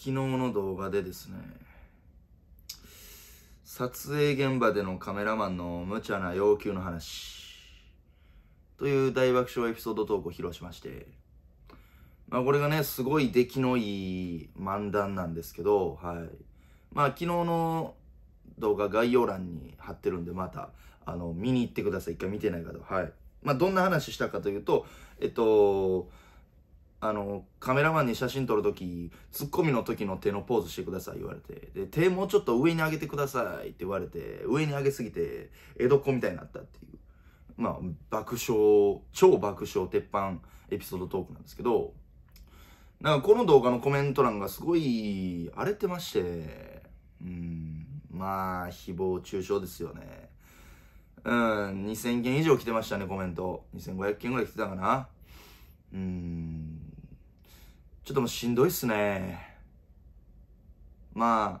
昨日の動画でですね、撮影現場でのカメラマンの無茶な要求の話、という大爆笑エピソード投稿を披露しまして、まあこれがね、すごい出来のいい漫談なんですけど、はい。まあ昨日の動画概要欄に貼ってるんで、また、あの、見に行ってください。一回見てない方は。はい。まあどんな話したかというと、えっと、あの、カメラマンに写真撮るとき、ツッコミの時の手のポーズしてください言われて、で、手もうちょっと上に上げてくださいって言われて、上に上げすぎて、江戸っ子みたいになったっていう、まあ、爆笑、超爆笑鉄板エピソードトークなんですけど、なんかこの動画のコメント欄がすごい荒れてまして、うん、まあ、誹謗中傷ですよね。うん、2000件以上来てましたね、コメント。2500件ぐらい来てたかな。うん、ちょっともうしんどいっすね。まあ、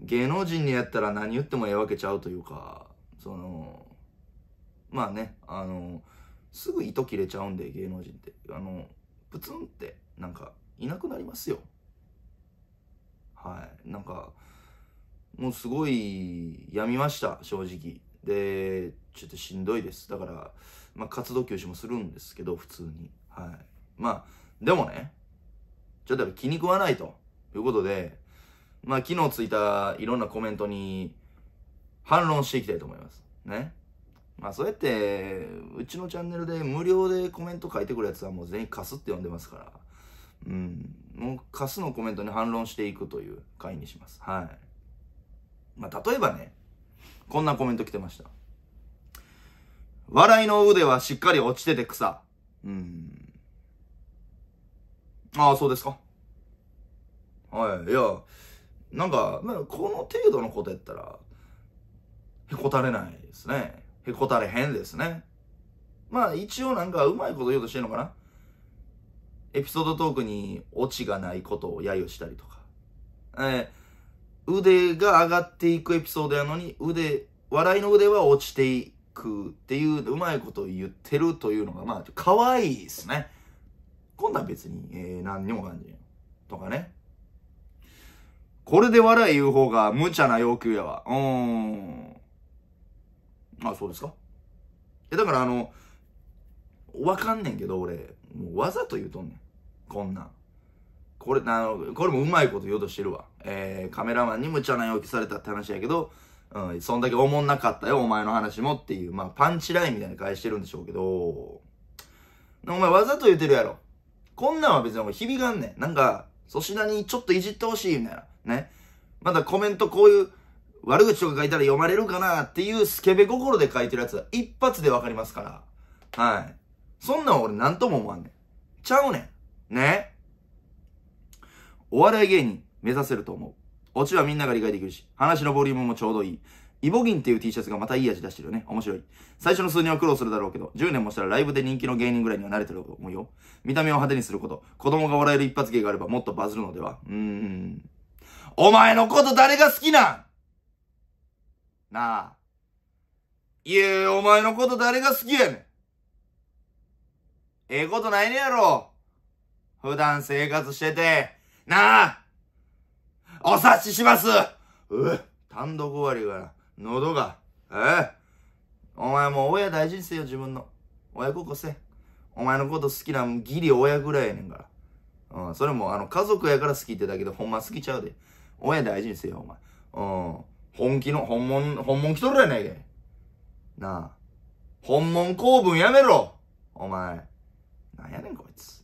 芸能人にやったら何言ってもええわけちゃうというか、その、まあね、あの、すぐ糸切れちゃうんで、芸能人って。あの、プツンって、なんか、いなくなりますよ。はい。なんか、もうすごい、やみました、正直。で、ちょっとしんどいです。だから、まあ、活動休止もするんですけど、普通に。はい。まあ、でもね、ちょっとやっぱ気に食わないということで、まあ、昨日ついたいろんなコメントに反論していきたいと思います。ね。まあ、そうやって、うちのチャンネルで無料でコメント書いてくるやつはもう全員カすって呼んでますから、うん。もうカすのコメントに反論していくという回にします。はい。まあ、例えばね、こんなコメント来てました。笑いの腕はしっかり落ちてて草。うん。ああ、そうですか。はい。いや、なんか、まあ、この程度のことやったら、へこたれないですね。へこたれへんですね。まあ、一応なんか、うまいこと言うとしてんのかな。エピソードトークにオチがないことを揶揄したりとか。えー、腕が上がっていくエピソードやのに、腕、笑いの腕は落ちていくっていう、うまいことを言ってるというのが、まあ、可愛いですね。今度は別に、えー、何にも感じん。とかね。これで笑い言う方が無茶な要求やわ。うーん。あ、そうですかえ、だからあの、わかんねんけど俺、もうわざと言うとんねん。こんなん。これ、あの、これもうまいこと言おうとしてるわ。えー、カメラマンに無茶な要求されたって話やけど、うん、そんだけおもんなかったよ、お前の話もっていう、まあ、パンチラインみたいな返してるんでしょうけど、お前わざと言うてるやろ。こんなんは別に俺響かんねん。なんか、粗品にちょっといじってほしいみたいな。ね。まだコメントこういう悪口とか書いたら読まれるかなっていうスケベ心で書いてるやつは一発でわかりますから。はい。そんなん俺何とも思わんねん。ちゃうねん。ね。お笑い芸人目指せると思う。オチはみんなが理解できるし、話のボリュームもちょうどいい。イボギンっていう T シャツがまたいい味出してるよね。面白い。最初の数年は苦労するだろうけど、10年もしたらライブで人気の芸人ぐらいには慣れてると思うよ。見た目を派手にすること、子供が笑える一発芸があればもっとバズるのではうーん。お前のこと誰が好きなんなあ。いえ、お前のこと誰が好きやねん。ええことないねやろ。普段生活してて。なあお察ししますう単独終わりがな。喉が。ええ。お前もう親大事にせよ、自分の。親孝行せ。お前のこと好きなギリ親ぐらいやねんから。うん、それも、あの、家族やから好きってだけで、ほんま好きちゃうで。親大事にせよ、お前。うん。本気の、本物、本物来とるやないかい。なあ。本物公文やめろお前。なんやねん、こいつ。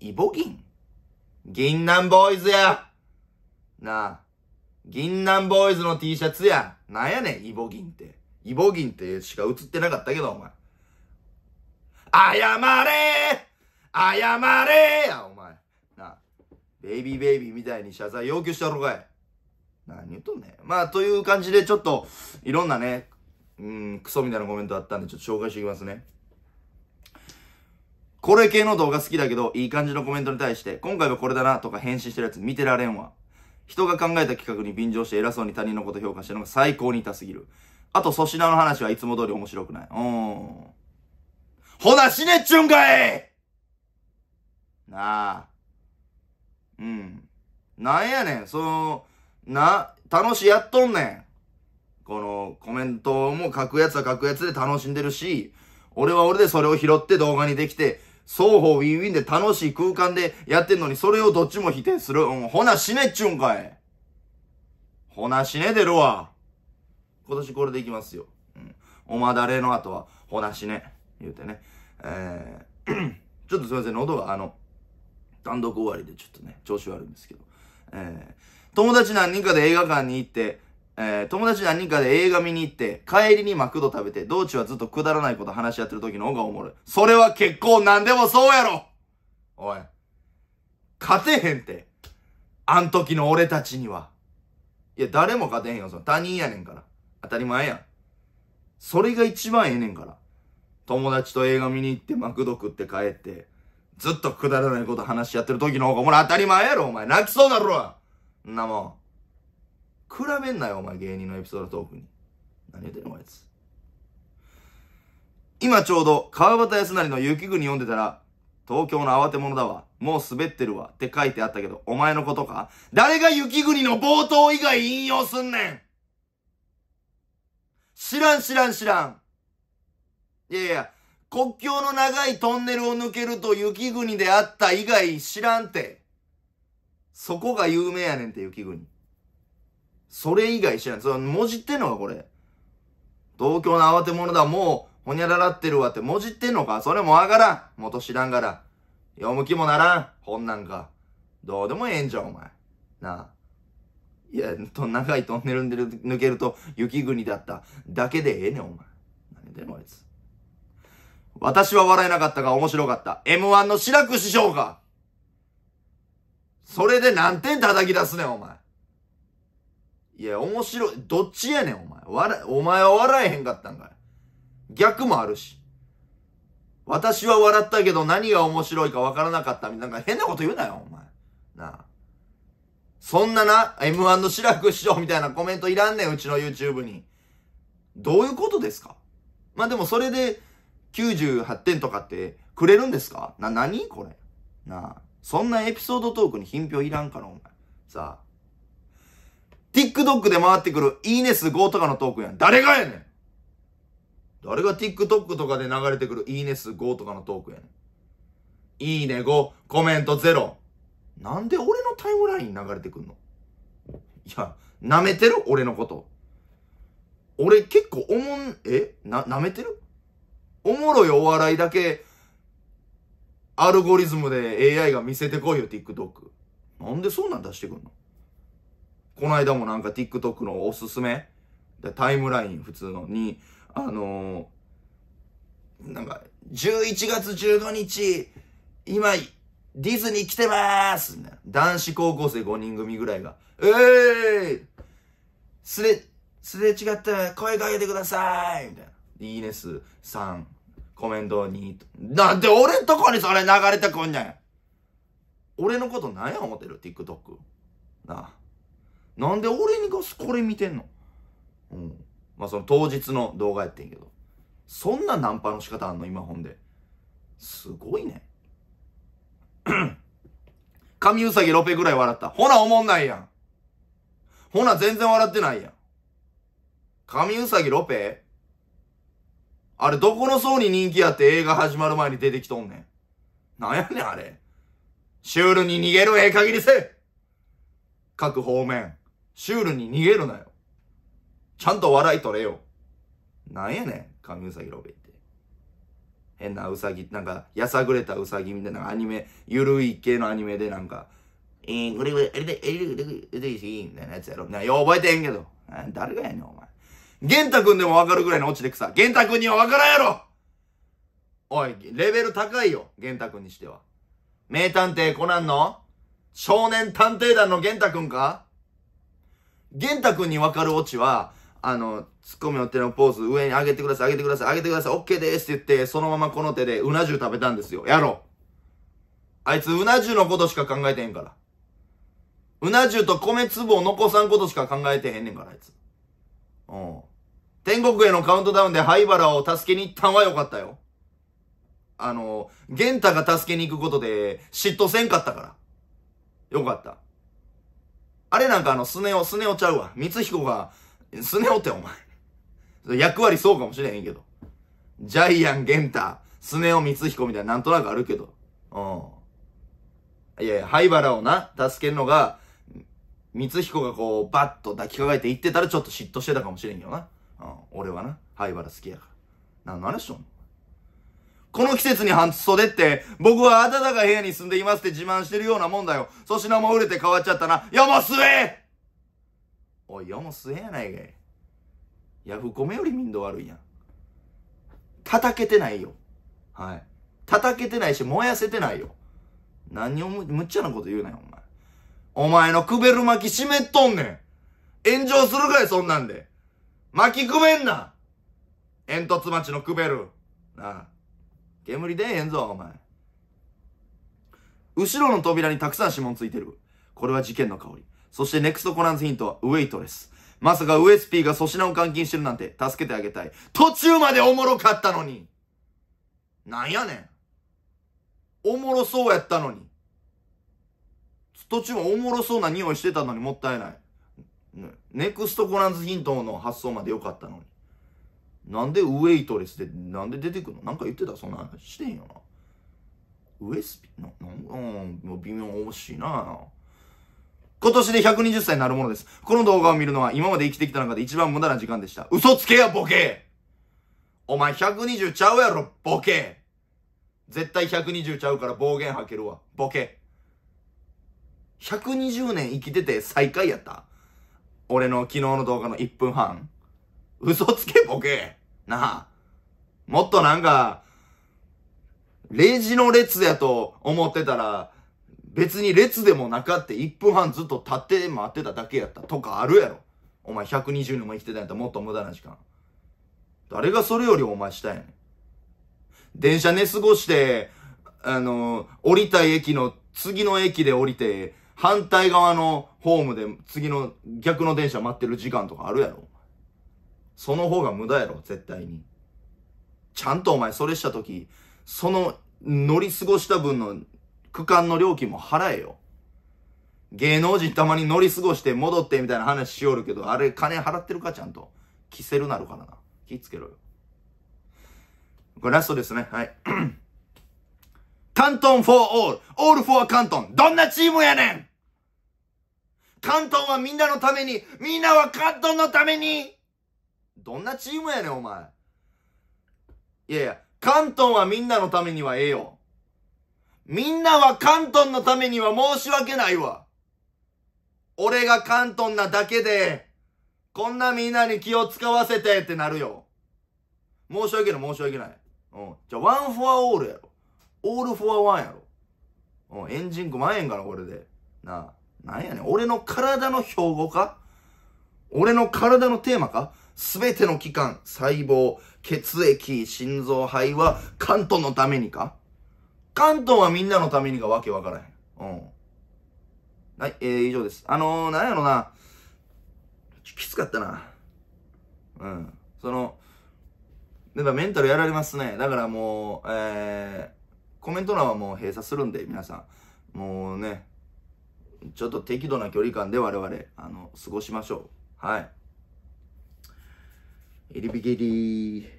イボン銀南ボーイズやなあ。銀南ボーイズの T シャツや。なんやねん、イボギンって。イボギンってしか映ってなかったけど、お前。謝れ謝れや、お前。なベイビーベイビーみたいに謝罪要求したろかい。何言うとんねん。まあ、という感じで、ちょっと、いろんなね、うん、クソみたいなコメントあったんで、ちょっと紹介していきますね。これ系の動画好きだけど、いい感じのコメントに対して、今回はこれだなとか返信してるやつ見てられんわ。人が考えた企画に便乗して偉そうに他人のこと評価してるのが最高に痛すぎる。あと粗品の話はいつも通り面白くない。うーん。ほな死ねっちゅんかいなあ。うん。なんやねん、その、な、楽しやっとんねん。この、コメントも書くやつは書くやつで楽しんでるし、俺は俺でそれを拾って動画にできて、双方ウィンウィンで楽しい空間でやってんのに、それをどっちも否定する。うん、ほな死ねっちゅうんかい。ほな死ね出るわ。今年これでいきますよ。うん。おまだれの後は、ほな死ね。言うてね。えー、ちょっとすいません、喉があの、単独終わりでちょっとね、調子悪いんですけど。えー、友達何人かで映画館に行って、えー、友達何人かで映画見に行って、帰りにマクド食べて、道中はずっとくだらないこと話し合ってる時の方がおもろい。それは結構何でもそうやろおい。勝てへんって。あん時の俺たちには。いや、誰も勝てへんよ。その他人やねんから。当たり前やん。それが一番ええねんから。友達と映画見に行って、マクド食って帰って、ずっとくだらないこと話し合ってる時の方がおもろい。当たり前やろ、お前。泣きそうだろ。んなもん。比べんなよ、お前、芸人のエピソードトークに。何言ってんの、あいつ。今ちょうど、川端康成の雪国読んでたら、東京の慌て者だわ。もう滑ってるわ。って書いてあったけど、お前のことか誰が雪国の冒頭以外引用すんねん知らん知らん知らん。いやいや、国境の長いトンネルを抜けると雪国であった以外知らんて。そこが有名やねんって雪国。それ以外知らん。それ、もじってんのか、これ。東京の慌て者だ、もう、ほにゃららってるわって、もじってんのかそれもわからん。元知らんから。読む気もならん。本なんか。どうでもええんじゃん、お前。なあ。いや、と、長いトンネル抜けると、雪国だった。だけでええねん、お前。何でもあいつ。私は笑えなかったが面白かった。M1 の白く師匠かそれで何点叩き出すねん、お前。いや、面白い。どっちやねん、お前。笑、お前は笑えへんかったんかい。逆もあるし。私は笑ったけど何が面白いかわからなかった。なんか変なこと言うなよ、お前。なあ。そんなな、M1 の白く師匠みたいなコメントいらんねん、うちの YouTube に。どういうことですかまあでもそれで98点とかってくれるんですかな、何これ。なあ。そんなエピソードトークに品評いらんから、お前。さあ。TikTok で回ってくるいいね数5とかのトークやん。誰がやねん誰が TikTok とかで流れてくるいいね数5とかのトークやねん。いいね5、コメント0。なんで俺のタイムライン流れてくんのいや、舐めてる俺のこと。俺結構おもん、えな、舐めてるおもろいお笑いだけ、アルゴリズムで AI が見せてこいよ、TikTok。なんでそんなん出してくんのこの間もなんか TikTok のおすすめ、タイムライン普通のに、あのー、なんか、11月15日、今、ディズニー来てます男子高校生5人組ぐらいが、えーすれ、すれ違った声かけてくださいみたいな。いいね数3、コメント2。なんで俺んとこにそれ流れてこんねん俺のこと何や思ってる ?TikTok。なあ。なんで俺にこれ見てんのうん。まあその当日の動画やってんけど。そんなナンパの仕方あんの今本で。すごいね。神うさぎロペぐらい笑った。ほな、おもんないやん。ほな、全然笑ってないやん。神うさぎロペあれ、どこの層に人気やって映画始まる前に出てきとんねん。なんやねん、あれ。シュールに逃げるええ限りせ各方面。シュールに逃げるなよ。ちゃんと笑い取れよ。なんやねん、神うさぎロベって。変なうさぎ、なんか、やさぐれたうさぎみたいなアニメ、ゆるい系のアニメでなんか、えー、これは、あれで、えれで、えれで、みたいなやつやろ。なよ覚えてへんけど。誰がやねん、お前。玄太くんでもわかるぐらいの落ちてくさ。玄太くんにはわからんやろおい、レベル高いよ、玄太くんにしては。名探偵コナンの少年探偵団の玄太くんか玄太くんに分かるオチは、あの、ツッコミの手のポーズ上に上げてください、上げてください、上げてください、オッケーですって言って、そのままこの手でうな重食べたんですよ。やろう。あいつうな重のことしか考えてへんから。うな重と米粒を残さんことしか考えてへんねんから、あいつ。うん。天国へのカウントダウンで灰原を助けに行ったんは良かったよ。あの、玄太が助けに行くことで嫉妬せんかったから。よかった。あれなんかあの、スネ夫、スネ夫ちゃうわ。光彦が、スネ夫ってお前。役割そうかもしれへんけど。ジャイアン、ゲンタ、スネ夫、光彦みたいななんとなくあるけど。うん。いやいや、灰原をな、助けるのが、光彦がこう、バッと抱きかかえて行ってたらちょっと嫉妬してたかもしれんよな。うん、俺はな、灰原好きやから。な、あしとんのこの季節に半袖って、僕は暖かい部屋に住んでいますって自慢してるようなもんだよ。粗品も売れて変わっちゃったな。よもすえおい、よもすえやないかい。ヤフコメより民度悪いやん。叩けてないよ。はい。叩けてないし、燃やせてないよ。何をむ、むっちゃなこと言うなよ、お前。お前のくべる巻き湿っとんねん。炎上するかい、そんなんで。巻きくべんな煙突町のくべる。なあ。煙出えへんぞ、お前。後ろの扉にたくさん指紋ついてる。これは事件の香り。そしてネクストコナンズヒントはウェイトレス。まさかウエスピーが粗品を監禁してるなんて助けてあげたい。途中までおもろかったのになんやねんおもろそうやったのに。途中はおもろそうな匂いしてたのにもったいない。ネクストコナンズヒントの発想まで良かったのに。なんでウエイトレスで、なんで出てくるのなんか言ってたそんな話してんよな。ウエスピな、なんか、う微妙惜しいな今年で120歳になるものです。この動画を見るのは今まで生きてきた中で一番無駄な時間でした。嘘つけや、ボケお前120ちゃうやろ、ボケ絶対120ちゃうから暴言吐けるわ、ボケ。120年生きてて最下位やった俺の昨日の動画の1分半。嘘つけボケ。なあ。もっとなんか、レジの列やと思ってたら、別に列でもなかって1分半ずっと立って待ってただけやったとかあるやろ。お前120年も生きてたんやったらもっと無駄な時間。誰がそれよりお前したんねん。電車寝過ごして、あの、降りたい駅の次の駅で降りて、反対側のホームで次の逆の電車待ってる時間とかあるやろ。その方が無駄やろ、絶対に。ちゃんとお前それした時、その乗り過ごした分の区間の料金も払えよ。芸能人たまに乗り過ごして戻ってみたいな話しよるけど、あれ金払ってるかちゃんと。着せるなるからな。気ぃつけろよ。これラストですね。はい。関東 for all, all for 関東。どんなチームやねん関東はみんなのために、みんなは関東のためにどんなチームやねん、お前。いやいや、関東はみんなのためにはええよ。みんなは関東のためには申し訳ないわ。俺が関東なだけで、こんなみんなに気を使わせてってなるよ。申し訳ない、申し訳ない。うん。じゃワンフォアオールやろ。オールフォアワンやろ。うん、エンジン5万円から、これで。なあ。なんやねん。俺の体の標語か俺の体のテーマかすべての器官、細胞、血液、心臓、肺は、関東のためにか関東はみんなのためにがわけわからへん。うん。はい、えー、以上です。あのー、なんやろな。きつかったな。うん。その、やっぱメンタルやられますね。だからもう、えー、コメント欄はもう閉鎖するんで、皆さん。もうね、ちょっと適度な距離感で我々、あの、過ごしましょう。はい。Itty biggity.